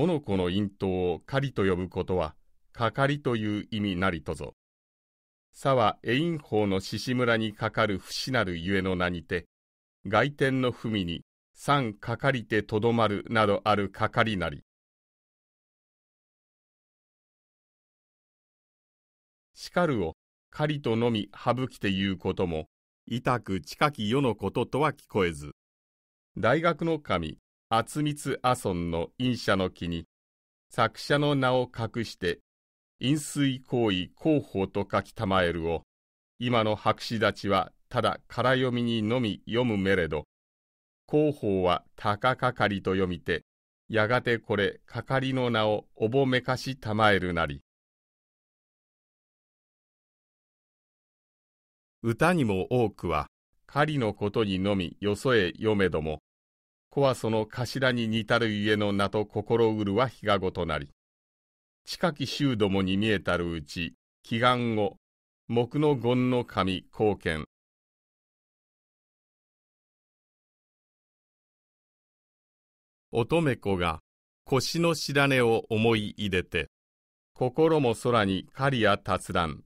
おのこの陰頭を狩りと呼ぶことは、かかりという意味なりとぞ。さはんほ法の獅子村にかかる不死なるゆえの名にて、外天の文に三かかりてとどまるなどあるかかりなり。しかるを狩りとのみ省きて言うことも、痛く近き世のこととは聞こえず。大学の神、厚光阿尊の陰社の木に、作者の名を隠して、飲水行為広報と書きたまえるを、今の白紙立ちはただ空読みにのみ読むめれど、広報は高かかりと読みて、やがてこれかかりの名をおぼめかしたまえるなり。歌にも多くは、狩りのことにのみよそへ読めども、子はその頭に似たる家の名と心うるは日がごとなり、近き衆どもに見えたるうち、祈願後、木の権の神、貢献。乙女子が腰の白根を思い入れて、心も空に狩りや達乱。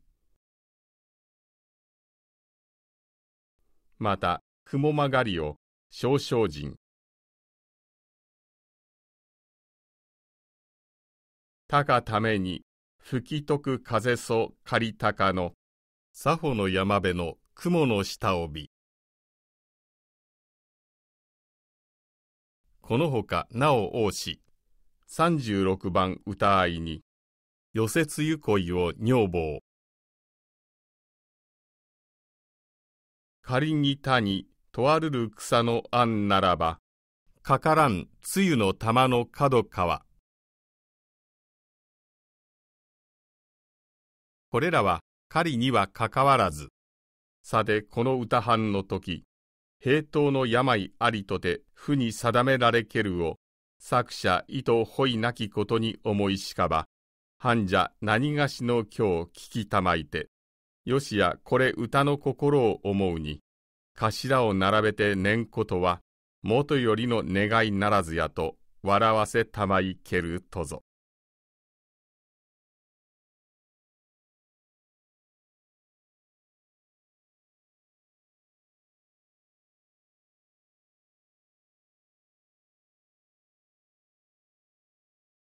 また、雲曲がりを少々人。たがために吹きとく風そかりたかのさほの山辺の雲の下帯このほかなお王子36番歌合いに寄せつゆ恋を女房仮に他にとあるる草の案ならばかからんつゆの玉の角川これらは狩りにはかかわらず。さてこの歌藩の時、平等の病ありとて、負に定められけるを、作者意図ほいなきことに思いしかば、患者何がしの今日聞きたまいて、よしやこれ歌の心を思うに、頭を並べて念ことは、元よりの願いならずやと、笑わせたまいけるとぞ。